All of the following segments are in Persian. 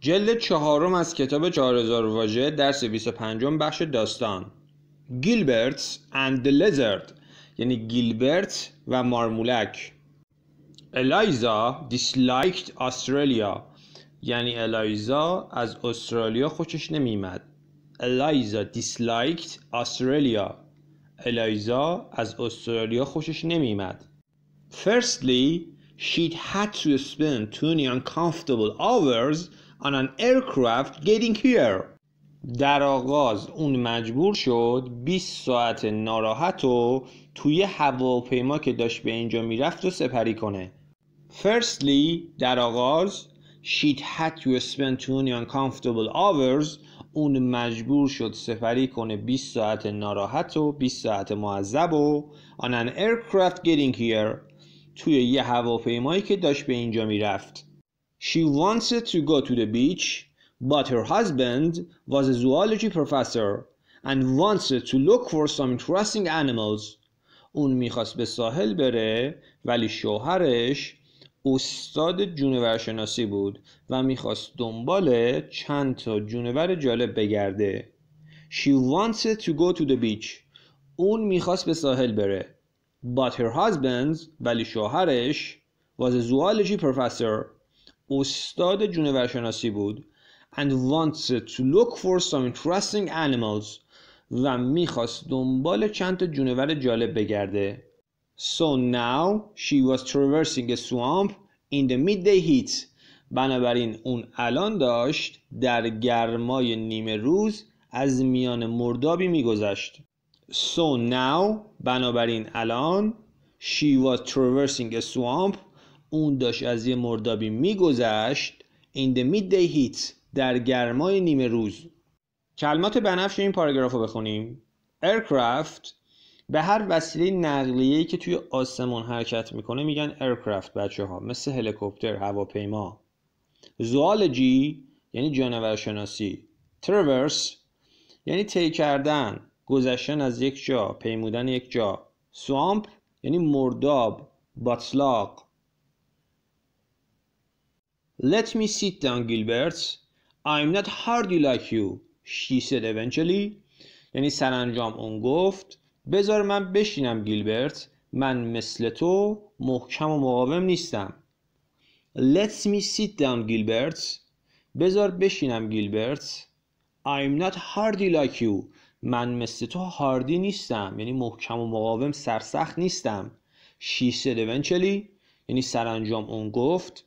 جلد چهارم از کتاب 4000 واژه درس 25 بخش داستان گیلبرتس اند لزرد یعنی گیلبرت و مارمولک الایزا دیسلایکت استرالیا یعنی الایزا از استرالیا خوشش نمیمد الایزا دیسلایکت استرالیا الایزا از استرالیا خوشش نمیمد Firstly, she had to spend 20 uncomfortable hours on an aircraft getting here در آغاز اون مجبور شد 20 ساعت ناراحت و توی هواپیما که داشت به اینجا میرفت و سپری کنه Firstly در آغاز She'd had to spend too uncomfortable hours اون مجبور شد سفری کنه 20 ساعت ناراحت و 20 ساعت معذب و on an aircraft getting here توی یه هواپیمایی که داشت به اینجا میرفت She wanted to go to the beach, but her husband was a zoology professor and wanted to look for some interesting animals. اون میخواست به ساحل بره ولی شوهرش استاد جونورشناسی بود و میخواست دنبال چند تا جونور جالب بگرده. She wanted to go to the beach. اون میخواست به ساحل بره. But her husband ولی شوهرش was a zoology professor استاد جونورشناسی بود and wants to look for some interesting animals و میخواست دنبال چند تا جونور جالب بگرده So now she was traversing a swamp in the midday heat بنابراین اون الان داشت در گرمای نیمه روز از میان مردابی میگذشت So now بنابراین الان She was traversing a swamp اون داشت از یه مردابی میگذشت این the midday heat در گرمای نیمه روز کلمات بنفش این پاراگراف رو بخونیم aircraft به هر وسیله نقلیه‌ای که توی آسمان حرکت میکنه میگن aircraft بچه ها مثل هلیکوپتر هواپیما زوالجی یعنی جانورشناسی ترورس یعنی طی کردن گذشتن از یک جا پیمودن یک جا سوامپ یعنی مرداب باتلاق Let me sit down, Gilbert. I'm not hardy like you, she said eventually. یعنی سرانجام اون گفت بذار من بشینم گیلبرت من مثل تو محکم و مقاوم نیستم Let me sit down, Gilbert. بذار بشینم گیلبرت I'm not hardy like you. من مثل تو هاردی نیستم یعنی محکم و مقاوم سرسخت نیستم She said eventually یعنی سرانجام اون گفت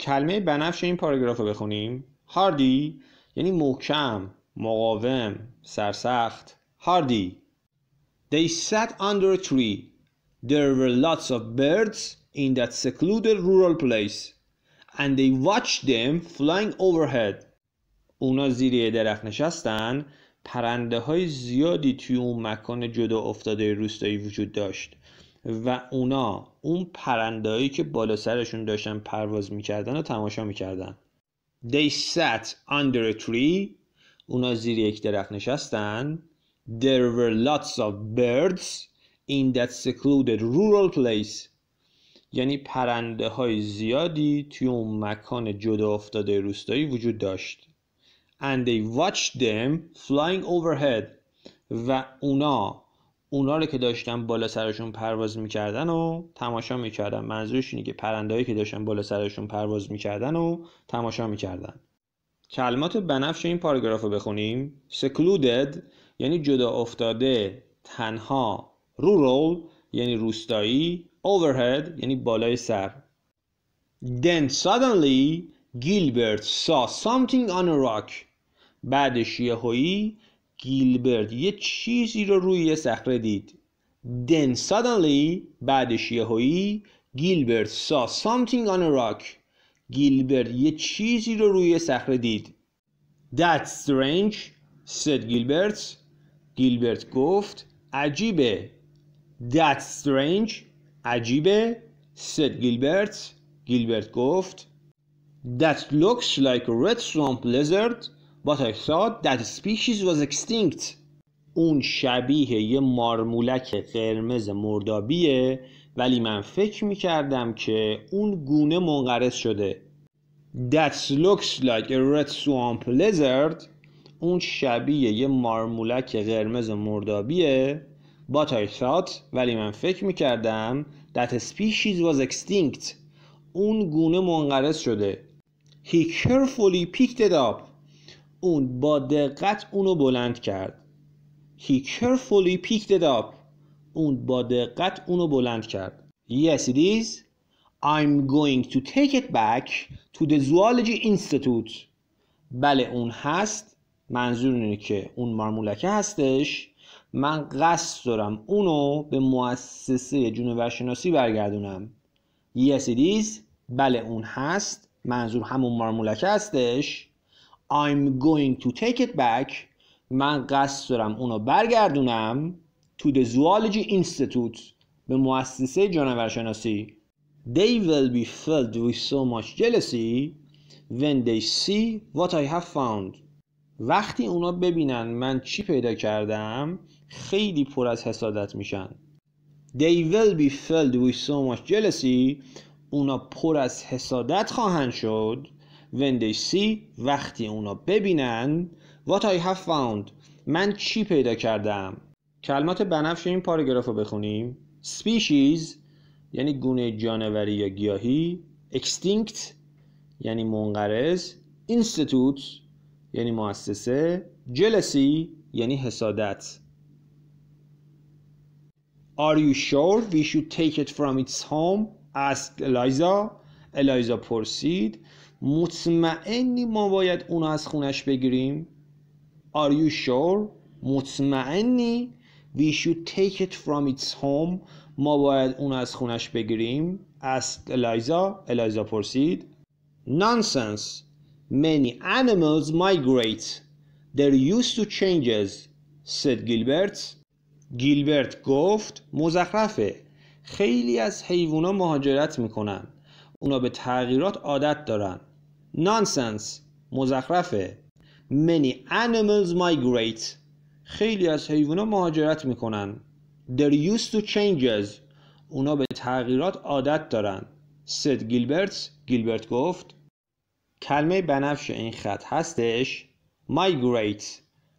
کلمه بنفش این پاراگراف رو بخونیم هاردی یعنی محکم مقاوم سرسخت هاردی They sat under a tree There were lots of birds in that secluded rural place And they watched them flying overhead اونا زیر یه درخت نشستن پرنده های زیادی توی اون مکان جدا افتاده روستایی وجود داشت و اونا اون پرندهایی که بالا سرشون داشتن پرواز میکردن و تماشا میکردن They sat under a tree اونا زیر یک درخت نشستن There were lots of birds in that secluded rural place یعنی پرنده های زیادی توی اون مکان جدا افتاده روستایی وجود داشت And they watched them flying overhead و اونا اونا رو که داشتن بالا سرشون پرواز میکردن و تماشا میکردن منظورش اینه که پرندهایی که داشتن بالا سرشون پرواز میکردن و تماشا میکردن کلمات بنفش این پاراگراف رو بخونیم secluded یعنی جدا افتاده تنها rural یعنی روستایی overhead یعنی بالای سر then suddenly Gilbert saw something on a rock بعدش هایی گیلبرت یه چیزی رو روی یه صخره دید Then suddenly بعدش هایی گیلبرت saw something on a rock گیلبرت یه چیزی رو روی صخره دید That's strange said گیلبرت گیلبرت گفت عجیبه That's strange عجیبه said گیلبرت گیلبرت گفت That looks like a red swamp lizard But I thought that species was extinct اون شبیه یه مارمولک قرمز مردابیه ولی من فکر میکردم که اون گونه منقرض شده That looks like a red swamp lizard اون شبیه یه مارمولک قرمز مردابیه But I thought ولی من فکر میکردم That species was extinct اون گونه منقرض شده He carefully picked it up اون با دقت اونو بلند کرد He carefully picked it up اون با دقت اونو بلند کرد Yes it is I'm going to take it back to the zoology institute بله اون هست منظور اینه که اون مارمولکه هستش من قصد دارم اونو به مؤسسه شناسی برگردونم Yes it is بله اون هست منظور همون مارمولکه هستش I'm going to take it back من قصد دارم اونو برگردونم to the zoology institute به مؤسسه جانورشناسی They will be filled with so much jealousy when they see what I have found وقتی اونا ببینن من چی پیدا کردم خیلی پر از حسادت میشن They will be filled with so much jealousy اونا پر از حسادت خواهند شد they see وقتی اونا ببینن What I have found من چی پیدا کردم کلمات بنفش این پاراگراف رو بخونیم Species یعنی گونه جانوری یا گیاهی Extinct یعنی منقرض Institute یعنی مؤسسه Jealousy یعنی حسادت Are you sure we should take it from its home? asked Eliza. Eliza پرسید مطمئنی ما باید اونو از خونش بگیریم Are you sure? مطمئنی We should take it from its home ما باید اون از خونش بگیریم Asked Eliza Eliza پرسید Nonsense Many animals migrate They're used to changes said Gilbert گیلبرت گفت مزخرفه خیلی از حیوونا مهاجرت میکنن اونا به تغییرات عادت دارن نانسنس مزخرفه Many animals migrate خیلی از حیوانات مهاجرت میکنن They're used to changes اونا به تغییرات عادت دارن سید گیلبرت گیلبرت گفت کلمه بنفش این خط هستش migrate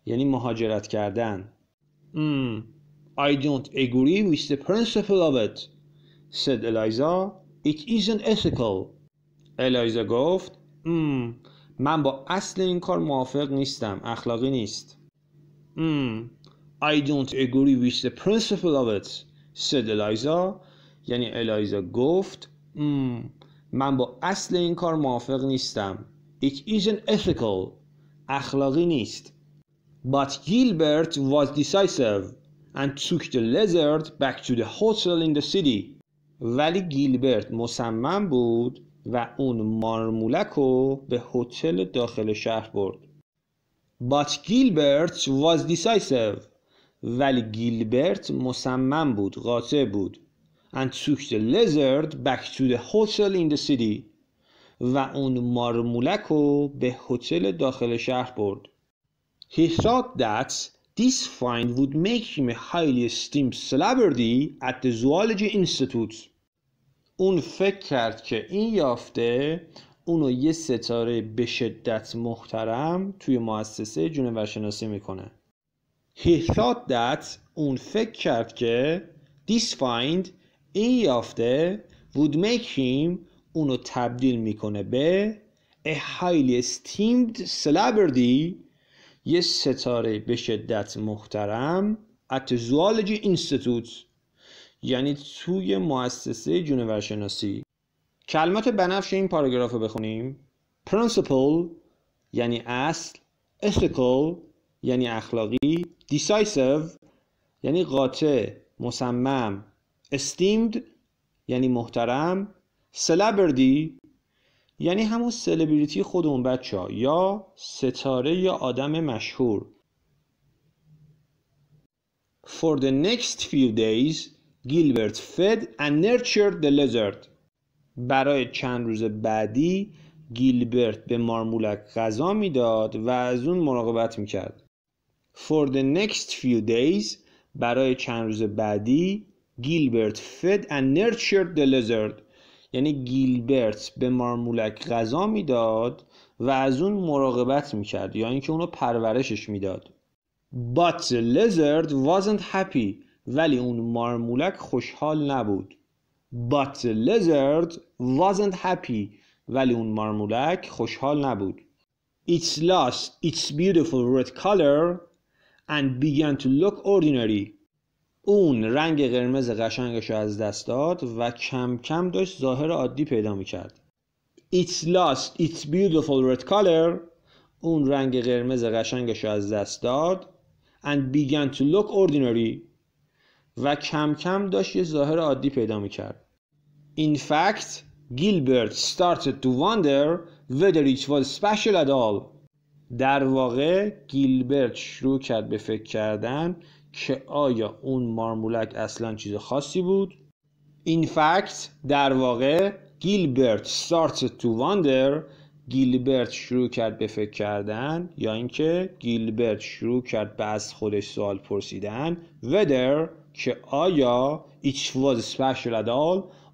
یعنی مهاجرت کردن mm, I don't agree with the principle of it said Eliza It isn't ethical. الایزا گفت مم. من با اصل این کار موافق نیستم. اخلاقی نیست. مم. I don't agree with the principle of it. said Eliza. یعنی الایزا گفت مم. من با اصل این کار موافق نیستم. It isn't ethical. اخلاقی نیست. But Gilbert was decisive and took the lizard back to the hotel in the city. ولی گیلبرت مصمم بود و اون مارمولک رو به هتل داخل شهر برد But Gilbert was decisive ولی گیلبرت مصمم بود قاطع بود and took the lizard back to the hotel in the city و اون مارمولک رو به هتل داخل شهر برد He thought that This find would make him a highly esteemed celebrity at the zoology institute. اون فکر کرد که این یافته اونو یه ستاره به شدت محترم توی مؤسسه شناسی میکنه. He thought that اون فکر کرد که this find این یافته would make him اونو تبدیل میکنه به a highly esteemed celebrity یه ستاره به شدت محترم ات زوالجی اینستیتوت یعنی توی مؤسسه جنورشناسی کلمات بنفش این پاراگراف رو بخونیم پرنسپل یعنی اصل ethical یعنی اخلاقی decisive یعنی قاطع مصمم استیمد یعنی محترم سلابردی یعنی همون سلبریتی خودمون بچه ها یا ستاره یا آدم مشهور For the next few days Gilbert fed and nurtured the lizard برای چند روز بعدی گیلبرت به مارمولک غذا میداد و از اون مراقبت میکرد For the next few days برای چند روز بعدی گیلبرت fed and nurtured the lizard یعنی گیلبرت به مارمولک غذا میداد و از اون مراقبت میکرد یا یعنی اینکه اونو پرورشش میداد But the lizard wasn't happy ولی اون مارمولک خوشحال نبود But the lizard wasn't happy ولی اون مارمولک خوشحال نبود It's lost its beautiful red color and began to look ordinary اون رنگ قرمز قشنگش از دست داد و کم کم داشت ظاهر عادی پیدا می کرد It's lost its beautiful red color اون رنگ قرمز قشنگش از دست داد and began to look ordinary و کم کم داشت یه ظاهر عادی پیدا می کرد In fact Gilbert started to wonder whether it was special at all در واقع گیلبرت شروع کرد به فکر کردن که آیا اون مارمولک اصلا چیز خاصی بود این فکت در واقع گیلبرت سارت تو واندر گیلبرت شروع کرد به فکر کردن یا اینکه گیلبرت شروع کرد به از خودش سوال پرسیدن ودر که آیا ایچ was special at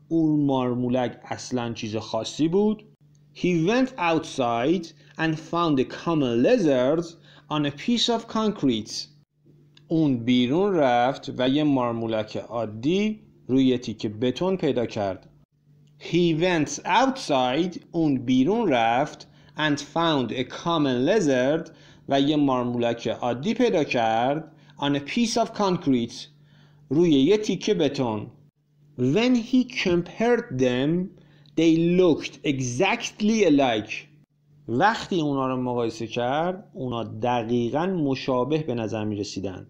اون مارمولک اصلا چیز خاصی بود He went outside and found a common lizard on a piece of concrete اون بیرون رفت و یه مارمولک عادی روی تیکه بتون پیدا کرد He went outside اون بیرون رفت and found a common lizard و یه مارمولک عادی پیدا کرد on a piece of concrete روی یه تیکه بتون When he compared them they looked exactly alike وقتی اونا رو مقایسه کرد اونا دقیقا مشابه به نظر می رسیدند.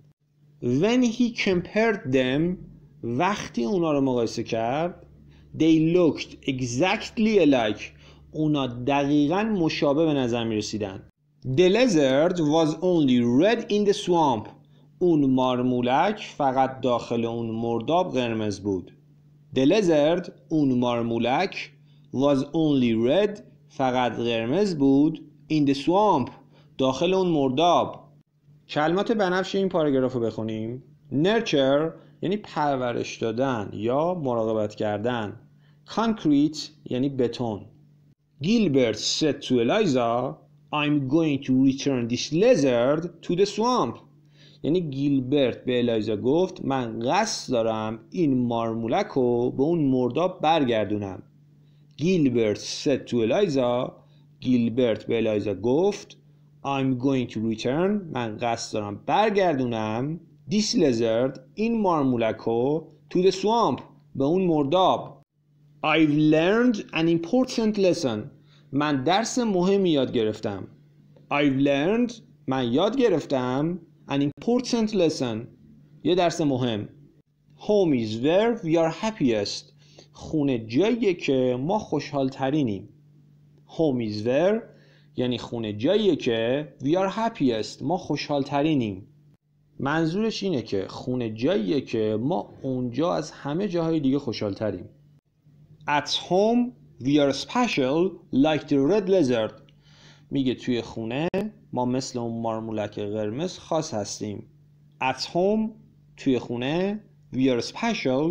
when he compared them وقتی اونا رو مقایسه کرد they looked exactly alike اونا دقیقا مشابه به نظر می رسیدن The lizard was only red in the swamp اون مارمولک فقط داخل اون مرداب قرمز بود The lizard اون مارمولک was only red فقط قرمز بود in the swamp داخل اون مرداب کلمات بنفش این پاراگراف رو بخونیم نرچر یعنی پرورش دادن یا مراقبت کردن کانکریت یعنی بتون گیلبرت said to Eliza I'm going to return this lizard to the swamp یعنی گیلبرت به الایزا گفت من قصد دارم این مارمولک رو به اون مرداب برگردونم گیلبرت said to Eliza گیلبرت به الایزا گفت I'm going to return من قصد دارم برگردونم this lizard این مارمولکو to the swamp به اون مرداب I've learned an important lesson من درس مهمی یاد گرفتم I've learned من یاد گرفتم an important lesson یه درس مهم Home is where we are happiest خونه جاییه که ما خوشحال ترینیم Home is where یعنی خونه جاییه که we are happiest ما خوشحال ترینیم منظورش اینه که خونه جاییه که ما اونجا از همه جاهای دیگه خوشحال تریم at home we are special like the red lizard میگه توی خونه ما مثل اون مارمولک قرمز خاص هستیم at home توی خونه we are special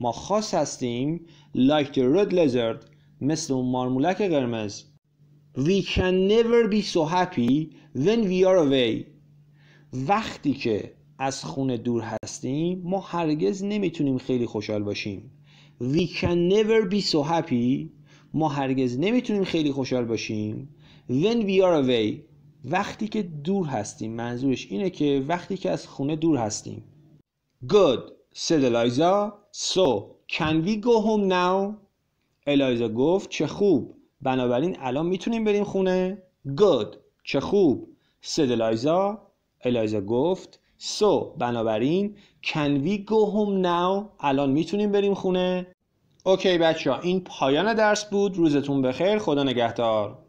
ما خاص هستیم like the red lizard مثل اون مارمولک قرمز We can never be so happy when we are away وقتی که از خونه دور هستیم ما هرگز نمیتونیم خیلی خوشحال باشیم We can never be so happy ما هرگز نمیتونیم خیلی خوشحال باشیم When we are away وقتی که دور هستیم منظورش اینه که وقتی که از خونه دور هستیم Good said Eliza So can we go home now؟ الایزا گفت چه خوب بنابراین الان میتونیم بریم خونه گود چه خوب سد الایزا الایزا گفت so بنابراین can we go home now الان میتونیم بریم خونه اوکی بچه ها این پایان درس بود روزتون بخیر خدا نگهدار